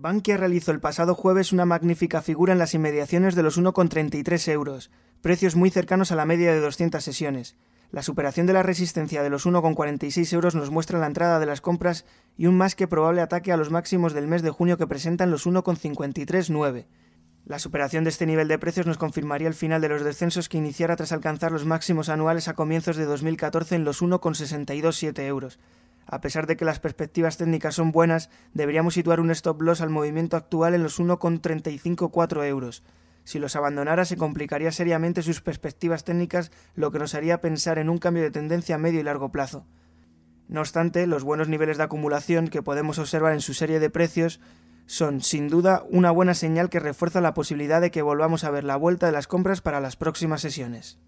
Bankia realizó el pasado jueves una magnífica figura en las inmediaciones de los 1,33 euros, precios muy cercanos a la media de 200 sesiones. La superación de la resistencia de los 1,46 euros nos muestra la entrada de las compras y un más que probable ataque a los máximos del mes de junio que presentan los 1,539. La superación de este nivel de precios nos confirmaría el final de los descensos que iniciara tras alcanzar los máximos anuales a comienzos de 2014 en los 1,627 euros, a pesar de que las perspectivas técnicas son buenas, deberíamos situar un stop loss al movimiento actual en los 1,354 euros. Si los abandonara se complicaría seriamente sus perspectivas técnicas, lo que nos haría pensar en un cambio de tendencia a medio y largo plazo. No obstante, los buenos niveles de acumulación que podemos observar en su serie de precios son, sin duda, una buena señal que refuerza la posibilidad de que volvamos a ver la vuelta de las compras para las próximas sesiones.